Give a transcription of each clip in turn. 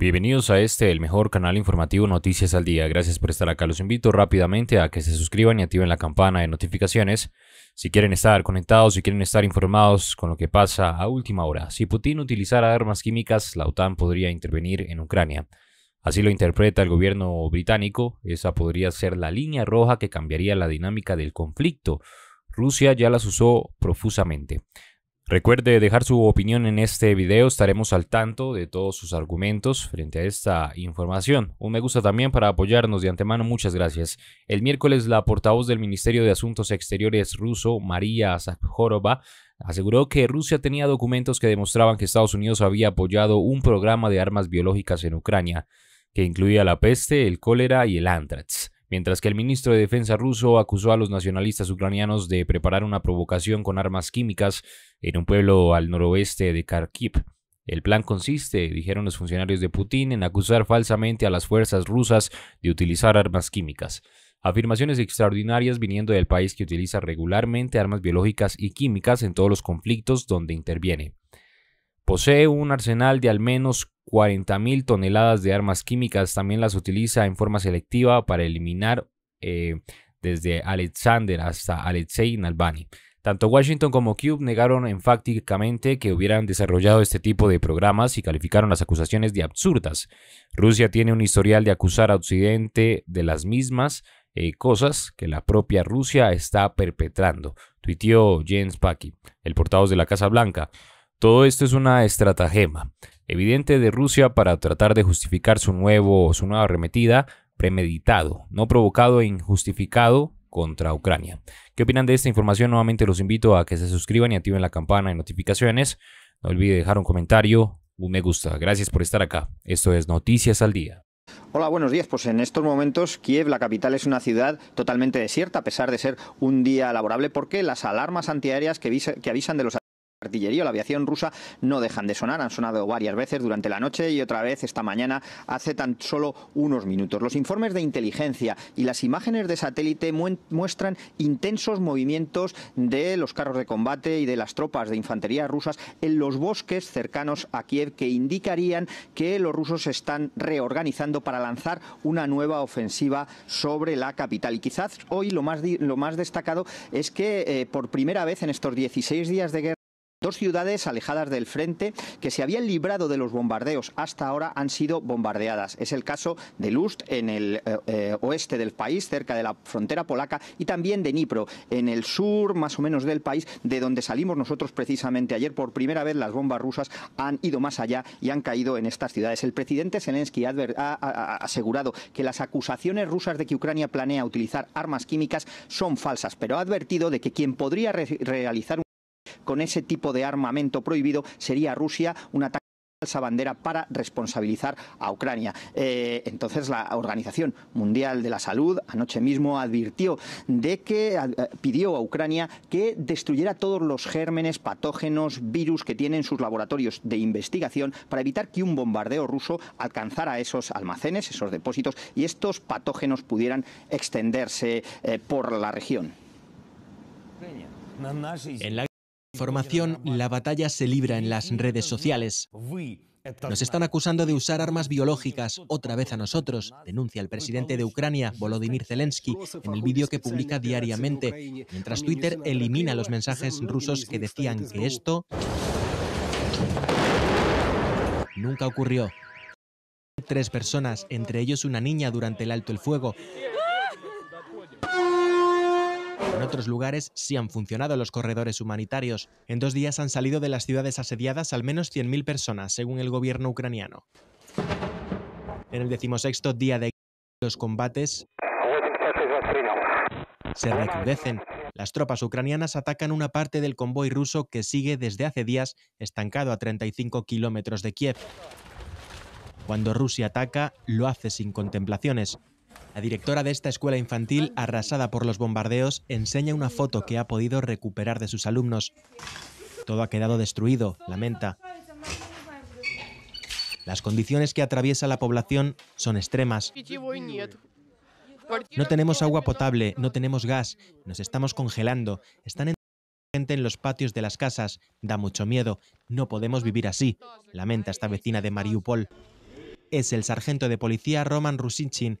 Bienvenidos a este, el mejor canal informativo Noticias al Día. Gracias por estar acá. Los invito rápidamente a que se suscriban y activen la campana de notificaciones si quieren estar conectados, y quieren estar informados con lo que pasa a última hora. Si Putin utilizara armas químicas, la OTAN podría intervenir en Ucrania. Así lo interpreta el gobierno británico. Esa podría ser la línea roja que cambiaría la dinámica del conflicto. Rusia ya las usó profusamente. Recuerde dejar su opinión en este video, estaremos al tanto de todos sus argumentos frente a esta información. Un me gusta también para apoyarnos de antemano, muchas gracias. El miércoles la portavoz del Ministerio de Asuntos Exteriores ruso, María Zakhorova, aseguró que Rusia tenía documentos que demostraban que Estados Unidos había apoyado un programa de armas biológicas en Ucrania, que incluía la peste, el cólera y el anthrax. Mientras que el ministro de Defensa ruso acusó a los nacionalistas ucranianos de preparar una provocación con armas químicas en un pueblo al noroeste de Kharkiv. El plan consiste, dijeron los funcionarios de Putin, en acusar falsamente a las fuerzas rusas de utilizar armas químicas. Afirmaciones extraordinarias viniendo del país que utiliza regularmente armas biológicas y químicas en todos los conflictos donde interviene. Posee un arsenal de al menos 40.000 toneladas de armas químicas. También las utiliza en forma selectiva para eliminar eh, desde Alexander hasta Alexei Navalny. Tanto Washington como Cube negaron enfáticamente que hubieran desarrollado este tipo de programas y calificaron las acusaciones de absurdas. Rusia tiene un historial de acusar a Occidente de las mismas eh, cosas que la propia Rusia está perpetrando, tuiteó James Paki, el portavoz de la Casa Blanca. Todo esto es una estratagema evidente de Rusia para tratar de justificar su, nuevo, su nueva arremetida premeditado, no provocado e injustificado contra Ucrania. ¿Qué opinan de esta información? Nuevamente los invito a que se suscriban y activen la campana de notificaciones. No olviden dejar un comentario, un me gusta. Gracias por estar acá. Esto es Noticias al Día. Hola, buenos días. Pues en estos momentos Kiev, la capital, es una ciudad totalmente desierta, a pesar de ser un día laborable, porque las alarmas antiaéreas que avisan de los artillería o la aviación rusa no dejan de sonar, han sonado varias veces durante la noche y otra vez esta mañana hace tan solo unos minutos. Los informes de inteligencia y las imágenes de satélite muestran intensos movimientos de los carros de combate y de las tropas de infantería rusas en los bosques cercanos a Kiev que indicarían que los rusos se están reorganizando para lanzar una nueva ofensiva sobre la capital. Y quizás hoy lo más, lo más destacado es que eh, por primera vez en estos 16 días de guerra Dos ciudades alejadas del frente que se habían librado de los bombardeos hasta ahora han sido bombardeadas. Es el caso de Lust en el eh, eh, oeste del país, cerca de la frontera polaca, y también de Dnipro, en el sur más o menos del país, de donde salimos nosotros precisamente ayer. Por primera vez las bombas rusas han ido más allá y han caído en estas ciudades. El presidente Zelensky ha, asegurado que las acusaciones rusas de que Ucrania planea utilizar armas químicas son falsas, pero ha advertido de que quien podría realizar un con ese tipo de armamento prohibido sería Rusia un ataque falsa bandera para responsabilizar a Ucrania. Eh, entonces la Organización Mundial de la Salud anoche mismo advirtió de que eh, pidió a Ucrania que destruyera todos los gérmenes, patógenos, virus que tienen en sus laboratorios de investigación para evitar que un bombardeo ruso alcanzara esos almacenes, esos depósitos y estos patógenos pudieran extenderse eh, por la región la batalla se libra en las redes sociales. Nos están acusando de usar armas biológicas otra vez a nosotros, denuncia el presidente de Ucrania, Volodymyr Zelensky, en el vídeo que publica diariamente, mientras Twitter elimina los mensajes rusos que decían que esto nunca ocurrió. Tres personas, entre ellos una niña, durante el alto el fuego. En otros lugares sí han funcionado los corredores humanitarios. En dos días han salido de las ciudades asediadas al menos 100.000 personas, según el gobierno ucraniano. En el decimosexto día de los combates se recrudecen. Las tropas ucranianas atacan una parte del convoy ruso que sigue desde hace días estancado a 35 kilómetros de Kiev. Cuando Rusia ataca, lo hace sin contemplaciones. La directora de esta escuela infantil, arrasada por los bombardeos, enseña una foto que ha podido recuperar de sus alumnos. Todo ha quedado destruido, lamenta. Las condiciones que atraviesa la población son extremas. No tenemos agua potable, no tenemos gas, nos estamos congelando, están gente en los patios de las casas, da mucho miedo, no podemos vivir así, lamenta esta vecina de Mariupol. Es el sargento de policía Roman Rusichin,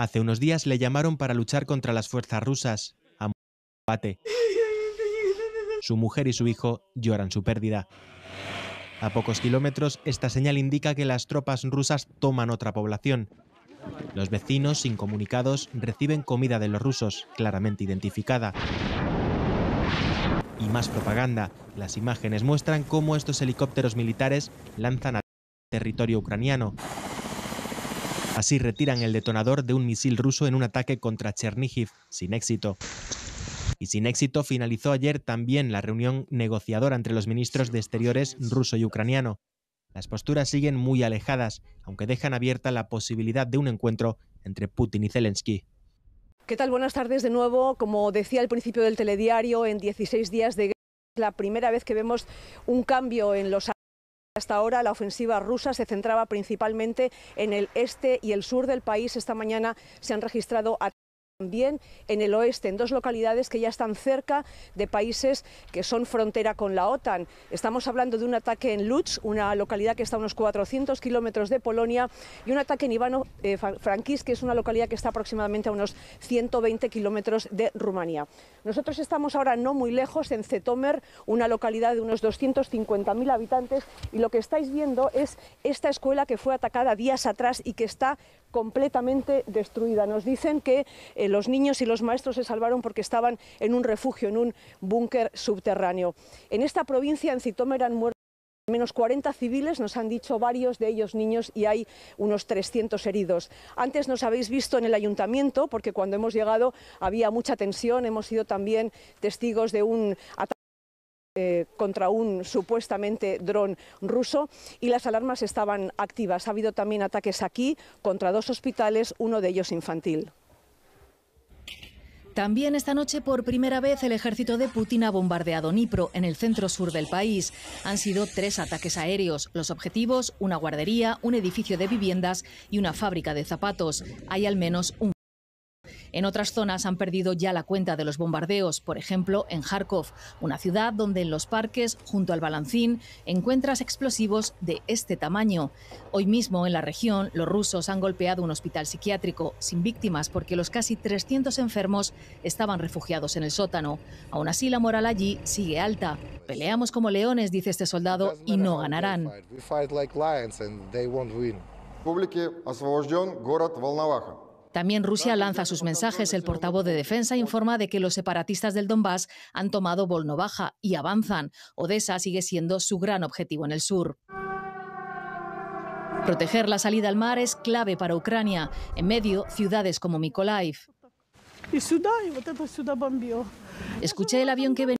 Hace unos días le llamaron para luchar contra las fuerzas rusas a combate. Su mujer y su hijo lloran su pérdida. A pocos kilómetros, esta señal indica que las tropas rusas toman otra población. Los vecinos, incomunicados, reciben comida de los rusos, claramente identificada. Y más propaganda. Las imágenes muestran cómo estos helicópteros militares lanzan a territorio ucraniano, Así retiran el detonador de un misil ruso en un ataque contra Chernihiv, sin éxito. Y sin éxito finalizó ayer también la reunión negociadora entre los ministros de Exteriores ruso y ucraniano. Las posturas siguen muy alejadas, aunque dejan abierta la posibilidad de un encuentro entre Putin y Zelensky. ¿Qué tal? Buenas tardes de nuevo. Como decía al principio del telediario, en 16 días de guerra, la primera vez que vemos un cambio en los hasta ahora la ofensiva rusa se centraba principalmente en el este y el sur del país. Esta mañana se han registrado también en el oeste, en dos localidades que ya están cerca de países que son frontera con la OTAN. Estamos hablando de un ataque en Lutz, una localidad que está a unos 400 kilómetros de Polonia, y un ataque en Ivano eh, Frankis, que es una localidad que está aproximadamente a unos 120 kilómetros de Rumanía. Nosotros estamos ahora no muy lejos, en Zetomer, una localidad de unos 250.000 habitantes, y lo que estáis viendo es esta escuela que fue atacada días atrás y que está completamente destruida. Nos dicen que el los niños y los maestros se salvaron porque estaban en un refugio, en un búnker subterráneo. En esta provincia, en citomer han muerto al menos 40 civiles, nos han dicho varios de ellos niños y hay unos 300 heridos. Antes nos habéis visto en el ayuntamiento porque cuando hemos llegado había mucha tensión, hemos sido también testigos de un ataque eh, contra un supuestamente dron ruso y las alarmas estaban activas. Ha habido también ataques aquí contra dos hospitales, uno de ellos infantil. También esta noche, por primera vez, el ejército de Putin ha bombardeado Dnipro, en el centro sur del país. Han sido tres ataques aéreos. Los objetivos, una guardería, un edificio de viviendas y una fábrica de zapatos. Hay al menos un en otras zonas han perdido ya la cuenta de los bombardeos, por ejemplo en Kharkov, una ciudad donde en los parques, junto al Balancín, encuentras explosivos de este tamaño. Hoy mismo en la región, los rusos han golpeado un hospital psiquiátrico sin víctimas porque los casi 300 enfermos estaban refugiados en el sótano. Aún así, la moral allí sigue alta. Peleamos como leones, dice este soldado, y no ganarán. También Rusia lanza sus mensajes. El portavoz de defensa informa de que los separatistas del Donbass han tomado Volnovaja y avanzan. Odessa sigue siendo su gran objetivo en el sur. Proteger la salida al mar es clave para Ucrania. En medio, ciudades como Mykolaiv. Escuché el avión que venía.